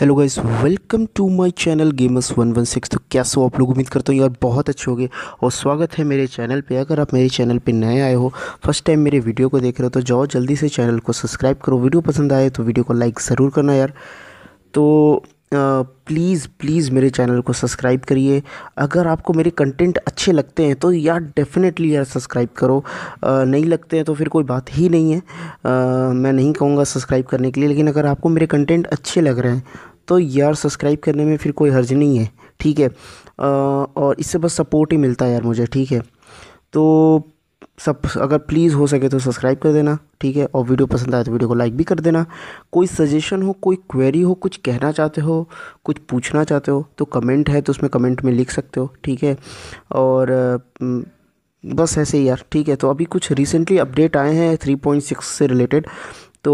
hello guys welcome to my channel gamers one one six तो कैसे हो आप लोग उम्मीद करता हूँ यार बहुत अच्छे होगे और स्वागत है मेरे चैनल पे अगर आप मेरे चैनल पे नए आए हो फर्स्ट टाइम मेरे वीडियो को देख रहे हो तो जाओ जल्दी से चैनल को सब्सक्राइब करो वीडियो पसंद आए तो वीडियो को लाइक ज़रूर करना यार तो प्लीज़ प्लीज़ मेरे चैनल को सब्सक्राइब करिए अगर आपको मेरे कंटेंट अच्छे लगते हैं तो यार डेफिनेटली यार सब्सक्राइब करो आ, नहीं लगते हैं तो फिर कोई बात ही नहीं है आ, मैं नहीं कहूँगा सब्सक्राइब करने के लिए लेकिन अगर आपको मेरे कंटेंट अच्छे लग रहे हैं तो यार सब्सक्राइब करने में फिर कोई हर्ज नहीं है ठीक है आ, और इससे बस सपोर्ट ही मिलता है यार मुझे ठीक है तो सब अगर प्लीज़ हो सके तो सब्सक्राइब कर देना ठीक है और वीडियो पसंद आए तो वीडियो को लाइक भी कर देना कोई सजेशन हो कोई क्वेरी हो कुछ कहना चाहते हो कुछ पूछना चाहते हो तो कमेंट है तो उसमें कमेंट में लिख सकते हो ठीक है और बस ऐसे ही यार ठीक है तो अभी कुछ रिसेंटली अपडेट आए हैं थ्री पॉइंट सिक्स से रिलेटेड तो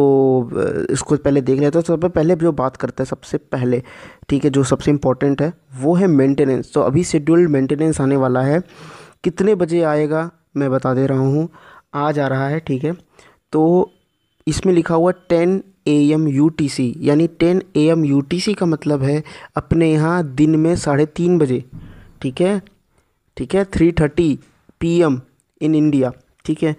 इसको पहले देख लेते हैं तो सबसे पहले जो बात करते हैं सबसे पहले ठीक है जो सबसे इम्पोर्टेंट है वो है मेंटेनेंस तो अभी शेड्यूल्ड मेंटेनेंस आने वाला है कितने बजे आएगा मैं बता दे रहा हूँ आ जा रहा है ठीक है तो इसमें लिखा हुआ ten A M U T C यानी ten A M U T C का मतलब है अपने यहाँ दिन में साढ़े तीन बजे ठीक है ठीक है three thirty P M in India ठीक है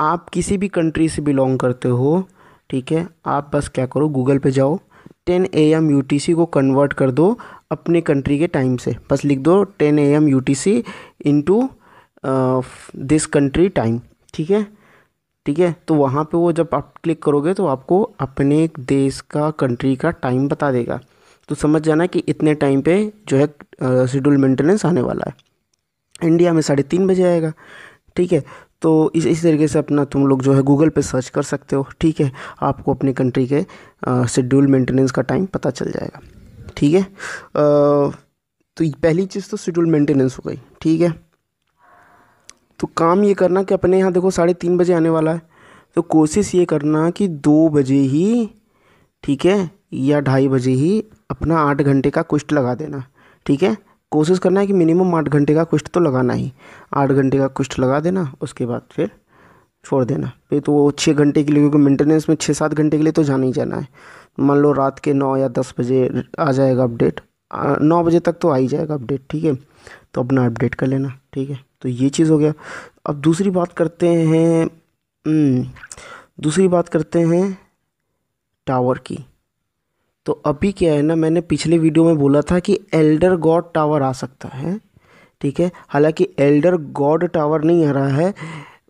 आप किसी भी कंट्री से बिलोंग करते हो ठीक है आप बस क्या करो गूगल पे जाओ ten A M U T C को कन्वर्ट कर दो अपने कंट्री के टाइम से बस लिख दो ten A M U T C into this country time ठीक है ठीक है तो वहाँ पे वो जब आप क्लिक करोगे तो आपको अपने देश का कंट्री का टाइम बता देगा तो समझ जाना कि इतने टाइम पे जो है शेड्यूल मेंटेनेंस आने वाला है इंडिया में साढ़े तीन बजे आएगा ठीक है तो इस इस तरीके से अपना तुम लोग जो है गूगल पे सर्च कर सकते हो ठीक है आपको अपने कंट्री के शेड्यूल मेंटेनेंस का टाइम पता चल जाएगा ठीक है तो पहली चीज़ तो शेड्यूल मेंटेनेंस हो गई ठीक है तो काम ये करना कि अपने यहाँ देखो साढ़े तीन बजे आने वाला है तो कोशिश ये करना कि दो बजे ही ठीक है या ढाई बजे ही अपना आठ घंटे का कुश्त लगा देना ठीक है कोशिश करना है कि मिनिमम आठ घंटे का कुश्त तो लगाना ही आठ घंटे का कुश्त लगा देना उसके बाद फिर छोड़ देना फिर तो वो छः घंटे के लिए क्योंकि मेंटेनेंस में छः सात घंटे के लिए तो जाना ही जाना है मान लो रात के नौ या दस बजे आ जाएगा अपडेट नौ बजे तक तो आ ही जाएगा अपडेट ठीक है तो अपना अपडेट कर लेना ठीक है तो ये चीज़ हो गया अब दूसरी बात करते हैं हम्म, दूसरी बात करते हैं टावर की तो अभी क्या है ना मैंने पिछले वीडियो में बोला था कि एल्डर गॉड टावर आ सकता है ठीक है हालांकि एल्डर गॉड टावर नहीं आ रहा है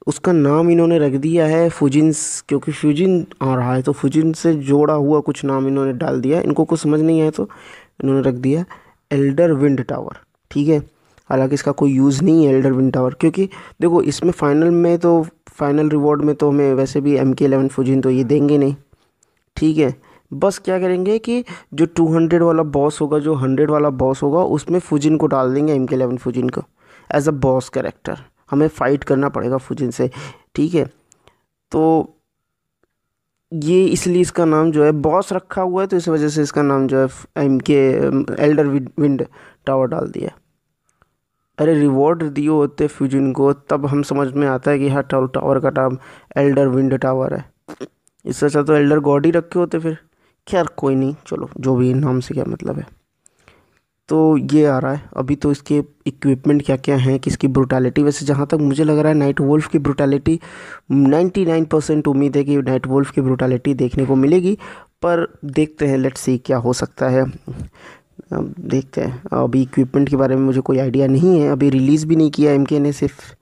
उसका नाम इन्होंने रख दिया है फुजिन्स क्योंकि फ्यूजिन आ रहा है तो फ्यूजिन से जोड़ा हुआ कुछ नाम इन्होंने डाल दिया इनको कुछ समझ नहीं आया तो इन्होंने रख दिया एल्डर विंड टावर ठीक है हालांकि इसका कोई यूज़ नहीं है एल्डर विन टावर क्योंकि देखो इसमें फाइनल में तो फाइनल रिवॉर्ड में तो हमें वैसे भी एम के एलेवन फुजिन तो ये देंगे नहीं ठीक है बस क्या करेंगे कि जो 200 वाला बॉस होगा जो 100 वाला बॉस होगा उसमें फुजिन को डाल देंगे एम के एलेवन फुजिन को एज अ बॉस करेक्टर हमें फ़ाइट करना पड़ेगा फुजिन से ठीक है तो ये इसलिए इसका नाम जो है बॉस रखा हुआ है तो इस वजह से इसका नाम जो है एम के एल्डर विंड टावर डाल दिया अरे रिवॉर्ड दिए होते फ्यूजन को तब हम समझ में आता है कि हाँ टॉल टावर का टाव एल्डर विंड टावर है इससे अच्छा तो एल्डर गॉड ही रखे होते फिर खैर कोई नहीं चलो जो भी नाम से क्या मतलब है तो ये आ रहा है अभी तो इसके इक्विपमेंट क्या क्या हैं किसकी ब्रुटैलिटी वैसे जहाँ तक मुझे लग रहा है नाइट वोल्फ की ब्रुटैलिटी 99 परसेंट उम्मीद है कि नाइट वोल्फ की ब्रुटैलिटी देखने को मिलेगी पर देखते हैं लेट्स सी क्या हो सकता है अब देखते हैं अभी इक्विपमेंट के बारे में मुझे कोई आइडिया नहीं है अभी रिलीज़ भी नहीं किया एम ने सिर्फ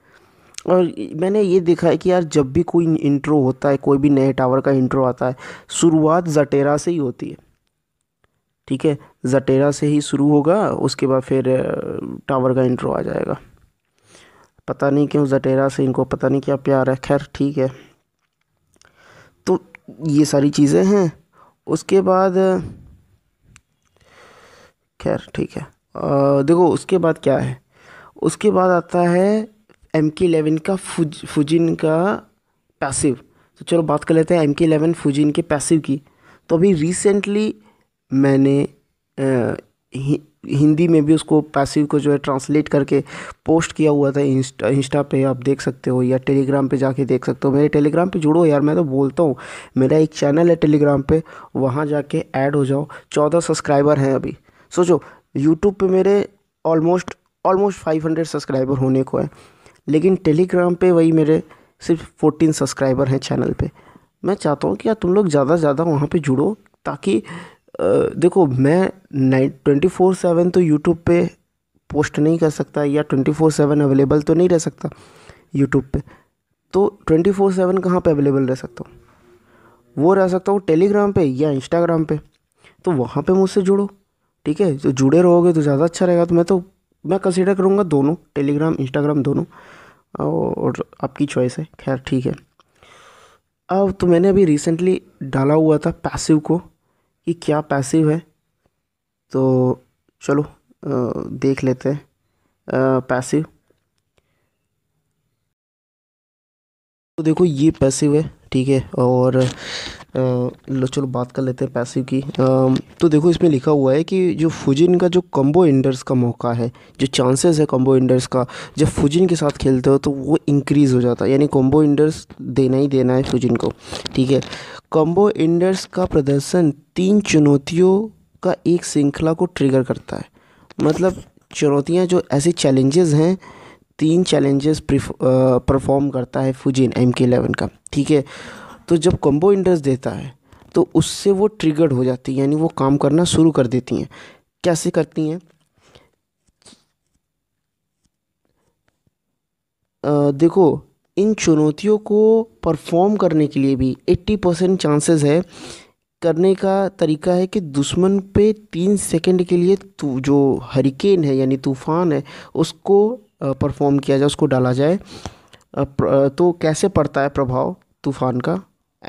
और मैंने ये देखा है कि यार जब भी कोई इंट्रो होता है कोई भी नए टावर का इंट्रो आता है शुरुआत जटेरा से ही होती है ठीक है जटेरा से ही शुरू होगा उसके बाद फिर टावर का इंट्रो आ जाएगा पता नहीं क्यों जटेरा से इनको पता नहीं क्या प्यार है खैर ठीक है तो ये सारी चीज़ें हैं उसके बाद खैर ठीक है देखो उसके बाद क्या है उसके बाद आता है एम के एलेवन का फुज फुजिन का पैसिव तो चलो बात कर लेते हैं एम के एलेवन फुजिन के पैसिव की तो अभी रिसेंटली मैंने हिंदी में भी उसको पैसिव को जो है ट्रांसलेट करके पोस्ट किया हुआ था इंस्टा इंस्टा पे आप देख सकते हो या टेलीग्राम पे जाके देख सकते हो मेरे टेलीग्राम पे जुड़ो यार मैं तो बोलता हूँ मेरा एक चैनल है टेलीग्राम पे वहाँ जाके ऐड हो जाओ चौदह सब्सक्राइबर हैं अभी सोचो यूट्यूब पे मेरे ऑलमोस्ट ऑलमोस्ट 500 सब्सक्राइबर होने को है लेकिन टेलीग्राम पे वही मेरे सिर्फ 14 सब्सक्राइबर हैं चैनल पे मैं चाहता हूँ कि यार तुम लोग ज़्यादा से ज़्यादा वहाँ पे जुड़ो ताकि आ, देखो मैं नाइन ट्वेंटी फोर सेवन तो यूट्यूब पे पोस्ट नहीं कर सकता या ट्वेंटी फोर सेवन अवेलेबल तो नहीं रह सकता यूट्यूब पे तो ट्वेंटी फोर सेवन कहाँ पर अवेलेबल रह सकता हूँ वो रह सकता हूँ टेलीग्राम पे या इंस्टाग्राम पे तो वहाँ पे मुझसे जुड़ो ठीक है तो जुड़े रहोगे तो ज़्यादा अच्छा रहेगा तो मैं तो मैं कंसिडर करूँगा दोनों टेलीग्राम इंस्टाग्राम दोनों और आपकी चॉइस है खैर ठीक है अब तो मैंने अभी रिसेंटली डाला हुआ था पैसिव को कि क्या पैसिव है तो चलो आ, देख लेते हैं पैसिव तो देखो ये पैसिव है ठीक है और लो चलो बात कर लेते हैं पैसिव की तो देखो इसमें लिखा हुआ है कि जो फुजिन का जो कम्बो इंडर्स का मौका है जो चांसेस है कम्बो इंडर्स का जब फुजिन के साथ खेलते हो तो वो इंक्रीज़ हो जाता है यानी कम्बो इंडर्स देना ही देना है फुजिन को ठीक है कम्बो इंडर्स का प्रदर्शन तीन चुनौतियों का एक श्रृंखला को ट्रिगर करता है मतलब चुनौतियाँ जो ऐसे चैलेंजेस हैं तीन चैलेंजेस परफॉर्म करता है फुजिन एम के एलेवन का ठीक है तो जब कम्बो इंडर्स देता है तो उससे वो ट्रिगर्ड हो जाती है यानी वो काम करना शुरू कर देती हैं कैसे करती हैं देखो इन चुनौतियों को परफॉर्म करने के लिए भी 80 परसेंट चांसेस है करने का तरीका है कि दुश्मन पे तीन सेकंड के लिए जो हरिकेन है यानी तूफान है उसको परफॉर्म किया जाए उसको डाला जाए तो कैसे पड़ता है प्रभाव तूफ़ान का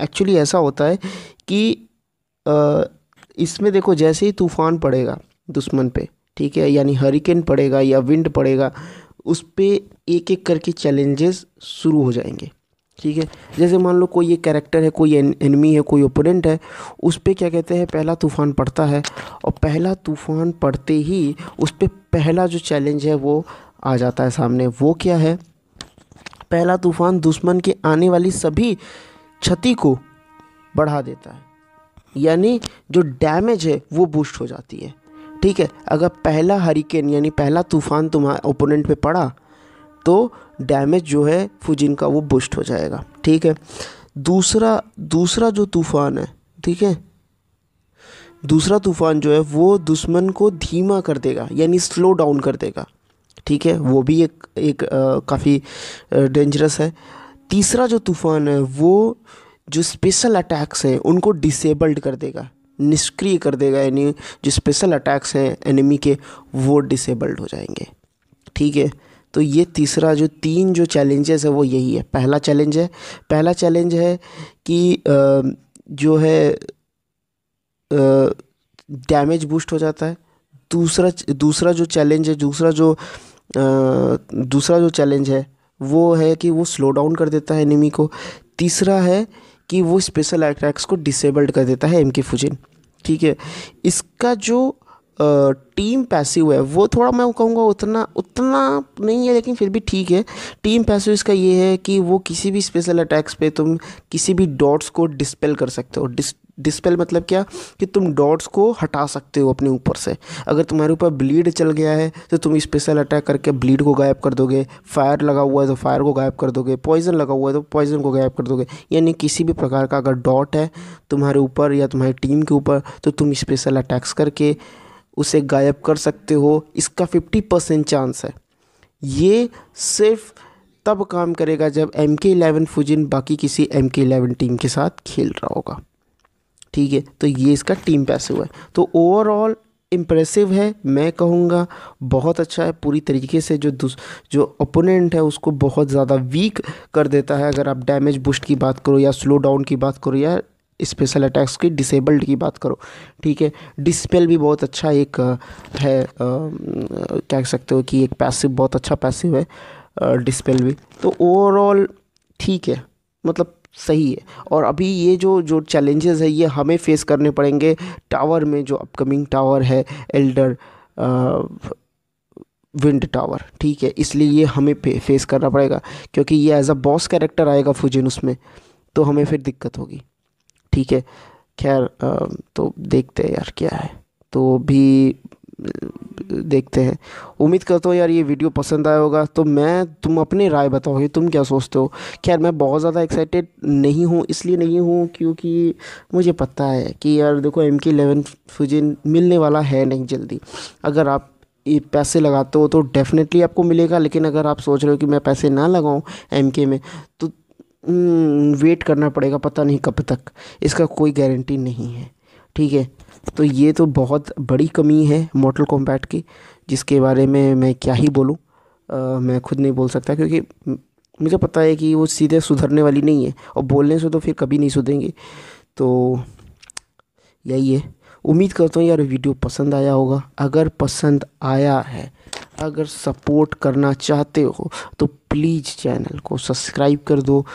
एक्चुअली ऐसा होता है कि इसमें देखो जैसे ही तूफ़ान पड़ेगा दुश्मन पे ठीक है यानी हरिकेन पड़ेगा या विंड पड़ेगा उस पर एक एक करके चैलेंजेस शुरू हो जाएंगे ठीक है जैसे मान लो कोई ये कैरेक्टर है कोई एनमी है कोई ओपोनेंट है उस पर क्या कहते हैं पहला तूफ़ान पड़ता है और पहला तूफ़ान पड़ते ही उस पर पहला जो चैलेंज है वो आ जाता है सामने वो क्या है पहला तूफान दुश्मन की आने वाली सभी क्षति को बढ़ा देता है यानी जो डैमेज है वो बूस्ट हो जाती है ठीक है अगर पहला हरिकेन यानी पहला तूफान तुम्हारे ओपोनेंट पे पड़ा तो डैमेज जो है फुजिन का वो बूस्ट हो जाएगा ठीक है दूसरा दूसरा जो तूफान है ठीक है दूसरा तूफान जो है वो दुश्मन को धीमा कर देगा यानी स्लो डाउन कर देगा ठीक है वो भी एक एक काफ़ी डेंजरस है तीसरा जो तूफ़ान है वो जो स्पेशल अटैक्स हैं उनको डिसेबल्ड कर देगा निष्क्रिय कर देगा यानी जो स्पेशल अटैक्स हैं एनिमी के वो डिसेबल्ड हो जाएंगे ठीक है तो ये तीसरा जो तीन जो चैलेंजेस है वो यही है पहला चैलेंज है पहला चैलेंज है कि जो है डैमेज बूस्ट हो जाता है दूसरा दूसरा जो चैलेंज है दूसरा जो दूसरा जो चैलेंज है वो है कि वो स्लो डाउन कर देता है एनिमी को तीसरा है कि वो स्पेशल अटैक्स को डिसेबल्ड कर देता है एम के फुजिन ठीक है इसका जो टीम पैसिव है वो थोड़ा मैं कहूँगा उतना उतना नहीं है लेकिन फिर भी ठीक है टीम पैसिव इसका ये है कि वो किसी भी स्पेशल अटैक्स पे तुम किसी भी डॉट्स को डिस्पेल कर सकते हो डिस डिस्पेल मतलब क्या कि तुम डॉट्स को हटा सकते हो अपने ऊपर से अगर तुम्हारे ऊपर ब्लीड चल गया है तो तुम स्पेशल अटैक करके ब्लीड को गायब कर दोगे फायर लगा हुआ है तो फायर को गायब कर दोगे पॉइजन लगा हुआ है तो पॉइजन को गायब कर दोगे यानी किसी भी प्रकार का अगर डॉट है तुम्हारे ऊपर या तुम्हारी टीम के ऊपर तो तुम स्पेशल अटैक्स करके उसे गायब कर सकते हो इसका फिफ्टी परसेंट चांस है ये सिर्फ तब काम करेगा जब एम के इलेवन फुजिन बाकी किसी एम के इलेवन टीम के साथ खेल रहा होगा ठीक है तो ये इसका टीम पैसे हुआ है तो ओवरऑल इम्प्रेसिव है मैं कहूँगा बहुत अच्छा है पूरी तरीके से जो जो ओपोनेंट है उसको बहुत ज़्यादा वीक कर देता है अगर आप डैमेज बुस्ट की बात करो या स्लो डाउन की बात करो या स्पेशल अटैक्स की डिसेबल्ड की बात करो ठीक है डिस्पेल भी बहुत अच्छा एक है आ, कह सकते हो कि एक पैसिव बहुत अच्छा पैसिव है डिस्पेल भी तो ओवरऑल ठीक है मतलब सही है और अभी ये जो जो चैलेंजेस है ये हमें फेस करने पड़ेंगे टावर में जो अपकमिंग टावर है एल्डर विंड टावर ठीक है इसलिए ये हमें फेस करना पड़ेगा क्योंकि ये एज अ बॉस कैरेक्टर आएगा फुजिन उसमें तो हमें फिर दिक्कत होगी ठीक है खैर तो देखते हैं यार क्या है तो भी देखते हैं उम्मीद करता हूँ यार ये वीडियो पसंद आया होगा तो मैं तुम अपनी राय बताओ ये तुम क्या सोचते हो खैर मैं बहुत ज़्यादा एक्साइटेड नहीं हूँ इसलिए नहीं हूँ क्योंकि मुझे पता है कि यार देखो एम के इलेवन फ्यूजन मिलने वाला है नहीं जल्दी अगर आप ये पैसे लगाते हो तो डेफिनेटली आपको मिलेगा लेकिन अगर आप सोच रहे हो कि मैं पैसे ना लगाऊं एम के में तो वेट हम्म, करना पड़ेगा पता नहीं कब तक इसका कोई गारंटी नहीं है ठीक है तो ये तो बहुत बड़ी कमी है मोटल कॉम्पैक्ट की जिसके बारे में मैं क्या ही बोलूँ मैं खुद नहीं बोल सकता क्योंकि मुझे पता है कि वो सीधे सुधरने वाली नहीं है और बोलने से तो फिर कभी नहीं सुधरेंगे तो यही है उम्मीद करता हूँ यार वीडियो पसंद आया होगा अगर पसंद आया है अगर सपोर्ट करना चाहते हो तो प्लीज़ चैनल को सब्सक्राइब कर दो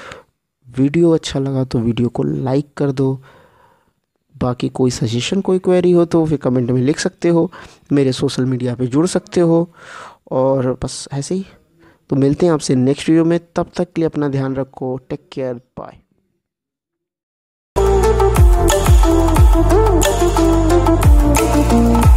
वीडियो अच्छा लगा तो वीडियो को लाइक कर दो बाकी कोई सजेशन कोई क्वेरी हो तो फिर कमेंट में लिख सकते हो मेरे सोशल मीडिया पे जुड़ सकते हो और बस ऐसे ही तो मिलते हैं आपसे नेक्स्ट वीडियो में तब तक के लिए अपना ध्यान रखो टेक केयर बाय